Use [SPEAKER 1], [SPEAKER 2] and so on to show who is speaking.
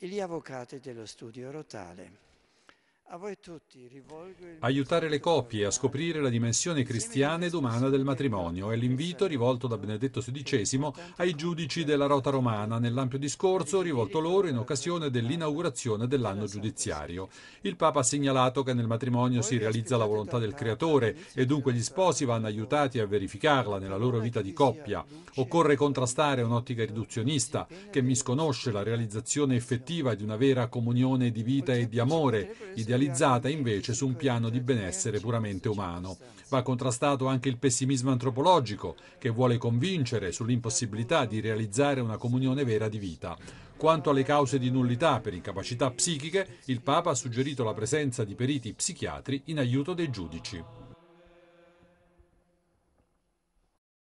[SPEAKER 1] e gli avvocati dello studio rotale.
[SPEAKER 2] Aiutare le coppie a scoprire la dimensione cristiana ed umana del matrimonio è l'invito rivolto da Benedetto XVI ai giudici della Rota Romana nell'ampio discorso rivolto loro in occasione dell'inaugurazione dell'anno giudiziario. Il Papa ha segnalato che nel matrimonio si realizza la volontà del Creatore e dunque gli sposi vanno aiutati a verificarla nella loro vita di coppia. Occorre contrastare un'ottica riduzionista che misconosce la realizzazione effettiva di una vera comunione di vita e di amore, idealizzata realizzata invece su un piano di benessere puramente umano. Va contrastato anche il pessimismo antropologico, che vuole convincere sull'impossibilità di realizzare una comunione vera di vita. Quanto alle cause di nullità per incapacità psichiche, il Papa ha suggerito la presenza di periti psichiatri in aiuto dei giudici.